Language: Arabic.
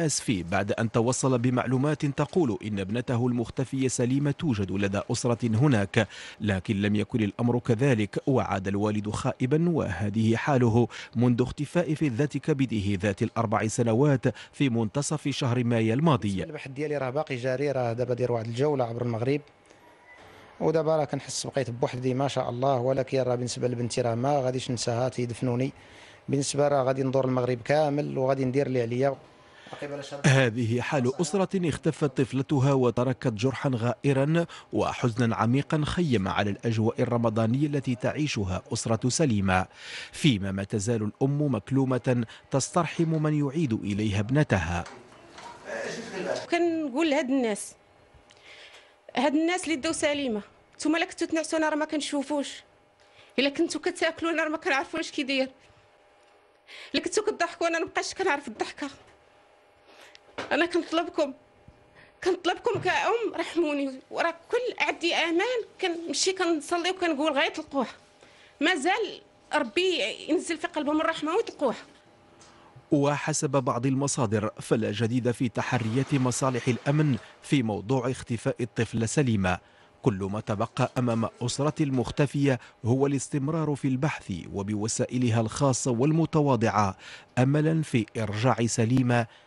أسفي بعد أن توصل بمعلومات تقول إن ابنته المختفية سليمة توجد لدى أسرة هناك لكن لم يكن الأمر كذلك وعاد الوالد خائبا وهذه حاله منذ اختفاء في ذات كبده ذات الأربع سنوات في منتصف شهر مايو الماضي البحث ديالي راه باقي جاري راه دابا داير واحد الجولة عبر المغرب ودابا راه كنحس بقيت بوحدي ما شاء الله ولكن راه بالنسبة لبنتي راه ما غاديش ننساها تيدفنوني بالنسبة راه غادي ندور المغرب كامل وغادي ندير اللي عليا هذه حال أسرة اختفت طفلتها وتركت جرحا غائرا وحزنا عميقا خيم على الأجواء الرمضانية التي تعيشها أسرة سليمة فيما ما تزال الأم مكلومة تسترحم من يعيد إليها ابنتها كنقول لهاد الناس هاد الناس اللي داو سليمه نتوما لا كنتو تنعسونا راه ما كنشوفوش الا كنتو كتاكلوا راه ما كنعرفوش كي داير الا كنتو انا مابقاش كنعرف الضحكه انا كنطلبكم كنطلبكم كأم رحموني وراه كل عندي امان كنمشي كنصلي وكنقول تلقوها مازال ربي ينزل في قلبهم الرحمه ويطلقوها وحسب بعض المصادر فلا جديد في تحريات مصالح الامن في موضوع اختفاء الطفله سليمه كل ما تبقى امام اسره المختفيه هو الاستمرار في البحث وبوسائلها الخاصه والمتواضعه املا في ارجاع سليمه